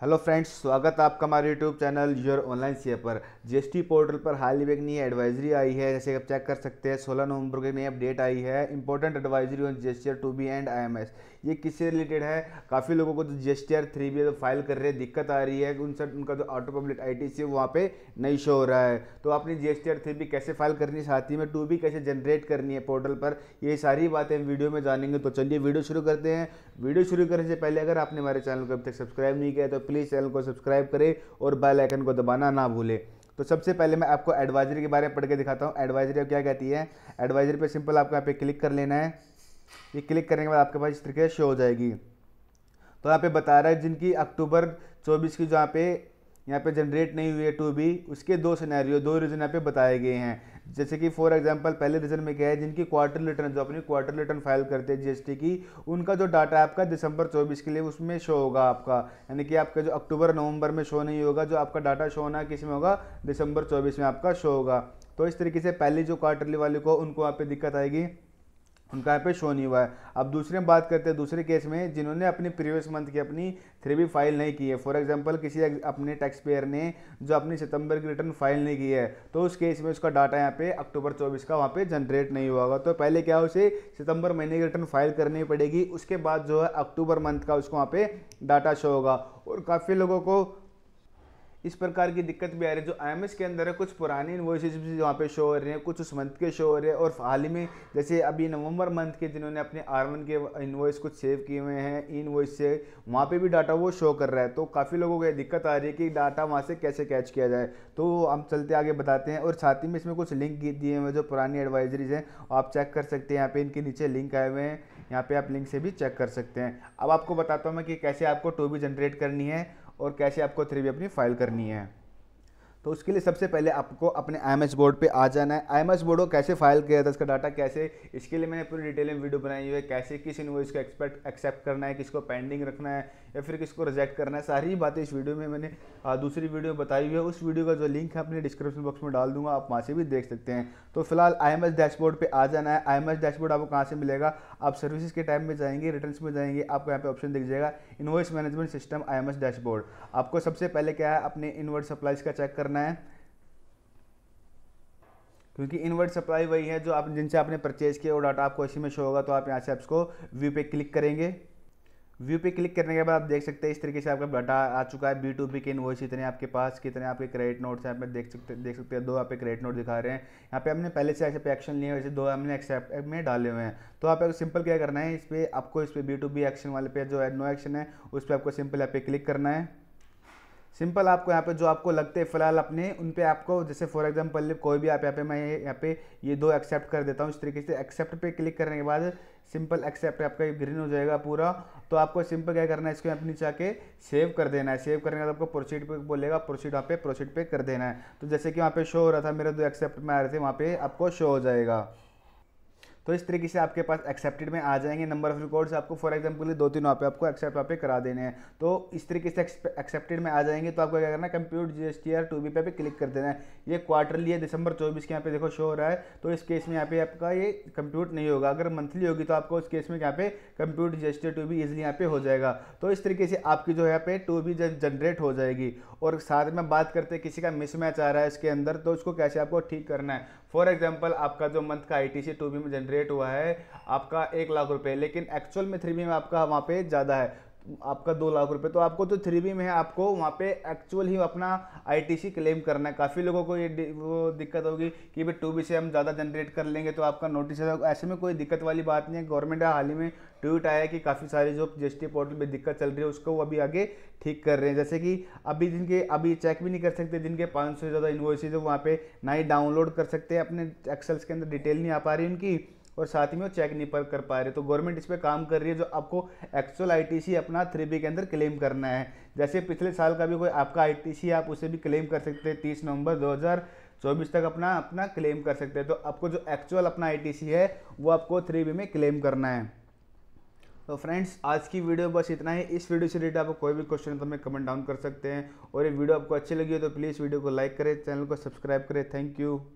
hello friends स्वागत है आपका हमारे YouTube channel your online CA पर जीएसटी पोर्टल पर हाल ही में एक नई एडवाइजरी आई है जैसे आप चेक कर सकते हैं 16 नवंबर की नई अपडेट आई है important advisory on GST two B and IMS ये किससे रिलेटेड है काफ़ी लोगों को जो G S T R three B तो फाइल तो कर रहे हैं दिक्कत आ रही है उनसे उनका जो auto populate I T C वहाँ पर नहीं शो हो रहा है तो आपने G S T R three B कैसे फाइल करनी है साथ ही में टू बी कैसे जनरेट करनी है पोर्टल पर ये सारी बातें वीडियो में जानेंगे तो चलिए वीडियो शुरू करते हैं वीडियो शुरू करने से पहले अगर आपने हमारे चैनल को अभी तक सब्सक्राइब नहीं किया तो प्लीज़ चैनल को सब्सक्राइब करें और बेल आइकन को दबाना ना भूलें तो सबसे पहले मैं आपको एडवाइजरी के बारे में पढ़ के दिखाता हूँ एडवाइजरी क्या कहती है एडवाइजरी पे सिंपल आपको यहाँ पे क्लिक कर लेना है ये क्लिक करने के बाद आपके पास इस तरीके से शो हो जाएगी तो यहाँ पे बता रहा है जिनकी अक्टूबर 24 की जहाँ पे यहाँ पे जनरेट नहीं हुई है टू बी उसके दो सिनेरियो दो रीज़न यहाँ पे बताए गए हैं जैसे कि फॉर एग्जांपल पहले रीजन में क्या है जिनकी क्वार्टर रिटर्न जो अपनी क्वार्टर रिटर्न फाइल करते हैं जीएसटी की उनका जो डाटा आपका दिसंबर 24 के लिए उसमें शो होगा आपका यानी कि आपका जो अक्टूबर नवंबर में शो नहीं होगा जो आपका डाटा शो होना किस में होगा दिसंबर चौबीस में आपका शो होगा तो इस तरीके से पहले जो क्वार्टरली वाले को उनको आप दिक्कत आएगी उनका यहाँ पे शो नहीं हुआ है अब दूसरे में बात करते हैं दूसरे केस में जिन्होंने अपने प्रीवियस मंथ की अपनी थ्री बी फाइल नहीं की है फॉर एग्जांपल किसी अपने टैक्स पेयर ने जो अपनी सितंबर की रिटर्न फाइल नहीं की है तो उस केस में उसका डाटा यहाँ पे अक्टूबर 24 का वहाँ पे जनरेट नहीं हुआ होगा तो पहले क्या उसे सितंबर महीने की रिटर्न फाइल करनी पड़ेगी उसके बाद जो है अक्टूबर मंथ का उसको वहाँ पर डाटा शो होगा और काफ़ी लोगों को इस प्रकार की दिक्कत भी आ रही है जो आई के अंदर है कुछ पुरानी इन्वॉइसेज भी वहाँ पे शो हो रहे हैं कुछ उस मंथ के शो हो रहे हैं और हाल ही में जैसे अभी नवंबर मंथ के जिन्होंने अपने आर के इन्वॉइस कुछ सेव किए हुए हैं इन्वॉइस से वहाँ पे भी डाटा वो शो कर रहा है तो काफ़ी लोगों को दिक्कत आ रही है कि डाटा वहाँ से कैसे कैच किया जाए तो हम चलते आगे बताते हैं और साथ ही में इसमें कुछ लिंक दिए हुए जो पुरानी एडवाइजरीज हैं आप चेक कर सकते हैं यहाँ पर इनके नीचे लिंक आए हुए हैं यहाँ पर आप लिंक से भी चेक कर सकते हैं अब आपको बताता हूँ मैं कि कैसे आपको टोबी जनरेट करनी है और कैसे आपको थ्री अपनी फाइल करनी है तो उसके लिए सबसे पहले आपको अपने आई बोर्ड पे आ जाना है आई बोर्ड को कैसे फाइल किया था इसका डाटा कैसे इसके लिए मैंने पूरी डिटेल में वीडियो बनाई हुई है कैसे किस इन्वॉइस को एक्सपेक्ट एक्सेप्ट करना है किसको पेंडिंग रखना है या फिर किसको रिजेक्ट करना है सारी बातें इस वीडियो में मैंने दूसरी वीडियो बताई हुई है उस वीडियो का जो लिंक है अपने डिस्क्रिप्शन बॉक्स में डाल दूंगा आप वहाँ से भी देख सकते हैं तो फिलहाल आई डैशबोर्ड पर आ जाना है आई डैशबोर्ड आपको कहाँ से मिलेगा आप सर्विस के टाइम में जाएंगे रिटर्न में जाएंगे आपको यहाँ पे ऑप्शन दिख जाएगा इन्वॉइस मैनेजमेंट सिस्टम आई डैशबोर्ड आपको सबसे पहले क्या है अपने इन्वर्ट सप्लाइज का चेक कर करना है क्योंकि इनवर्ट सप्लाई वही है जो आप जिनसे आपने परचेज़ किया वो डाटा आपको इसी में शो होगा तो आप यहाँ से आपको व्यू पे क्लिक करेंगे व्यू पे क्लिक करने के बाद आप देख सकते हैं इस तरीके से आपका डाटा आ चुका है बी टू बी के इन्वॉइस इतने आपके पास कितने आपके क्रेडिट नोट्स हैं आप देख सकते देख सकते हैं दो आपके क्रेडिट नोट दिखा रहे हैं यहाँ पे हमने पहले से ऐसे पे एक्शन लिए वैसे दो हमने एक्सेप्ट में डाले हुए हैं तो आप सिंपल क्या करना है इस पर आपको इस पर बी टू बी एक्शन वाले पे जो है नो एक्शन है उस पर आपको सिंपल यहाँ पे क्लिक करना है सिंपल आपको यहाँ पे जो आपको लगते हैं फिलहाल अपने उन पे आपको जैसे फॉर एग्जांपल कोई भी आप यहाँ पे मैं यहाँ पे ये दो एक्सेप्ट कर देता हूँ इस तरीके से एक्सेप्ट पे क्लिक करने के बाद सिंपल एक्सेप्ट आपका ग्रीन हो जाएगा पूरा तो आपको सिंपल क्या करना है इसको यहाँ नीचे आके सेव कर देना है सेव करने के बाद आपको प्रोसीड पे बोलेगा प्रोसीड वहाँ पे प्रोसीड पे कर देना है तो जैसे कि वहाँ पे शो हो रहा था मेरे दो एक्सेप्ट में आ रहे थे वहाँ पे आपको शो हो जाएगा तो इस तरीके से आपके पास एक्सेप्टेड में आ जाएंगे नंबर ऑफ रिकॉर्ड्स आपको फॉर एग्जाम्पल दो तीन वहाँ पे आपको एक्सेप्ट वहाँ पे करा देने हैं तो इस तरीके से एक्सेप्टेड में आ जाएंगे तो आपको क्या करना है computer G S T R two B पे क्लिक कर देना है ये क्वार्टरली है दिसंबर चौबीस के यहाँ पे देखो शो हो रहा है तो इस केस में यहाँ पे आपका ये कंप्यूट नहीं होगा अगर मंथली होगी तो आपको उस केस में यहाँ पे compute G S T R two B easily यहाँ पे हो जाएगा तो इस तरीके से आपकी जो है यहाँ पे टू बी जनरेट हो जाएगी और साथ में बात करते हैं किसी का मिसमैच आ रहा है इसके अंदर तो उसको कैसे आपको ठीक करना है फॉर एग्जाम्पल आपका जो मंथ का I T C two B में जनरेट रेट हुआ है आपका एक लाख रुपये लेकिन एक्चुअल में थ्री बी में आपका वहाँ पे ज़्यादा है आपका दो लाख रुपए तो आपको तो थ्री बी में है आपको वहाँ पे एक्चुअल ही अपना आईटीसी क्लेम करना है काफ़ी लोगों को ये वो दिक्कत होगी कि भाई टू बी से हम ज़्यादा जनरेट कर लेंगे तो आपका नोटिस ऐसे में कोई दिक्कत वाली बात नहीं है गवर्नमेंट हाल ही में ट्वीट आया है कि काफ़ी सारी जो जी पोर्टल पर दिक्कत चल रही है उसको वो अभी आगे ठीक कर रहे हैं जैसे कि अभी जिनके अभी चेक भी नहीं कर सकते जिनके पाँच से ज़्यादा इन्वॉइस है वहाँ पर ना ही डाउनलोड कर सकते हैं अपने एक्सल्स के अंदर डिटेल नहीं आ पा रही उनकी और साथ ही में वो चेक नहीं पर कर पा रहे तो गवर्नमेंट इस पर काम कर रही है जो आपको एक्चुअल आई अपना थ्री बी के अंदर क्लेम करना है जैसे पिछले साल का भी कोई आपका आई आप उसे भी क्लेम कर सकते हैं तीस नवंबर दो चौबीस तक अपना अपना क्लेम कर सकते हैं तो आपको जो एक्चुअल अपना आई है वो आपको थ्री बी में क्लेम करना है तो फ्रेंड्स आज की वीडियो बस इतना ही इस वीडियो से रिलेटेड आपको कोई भी क्वेश्चन है तो हमें कमेंट डाउन कर सकते हैं और ये वीडियो आपको अच्छी लगी हो तो प्लीज़ वीडियो को लाइक करें चैनल को सब्सक्राइब करें थैंक यू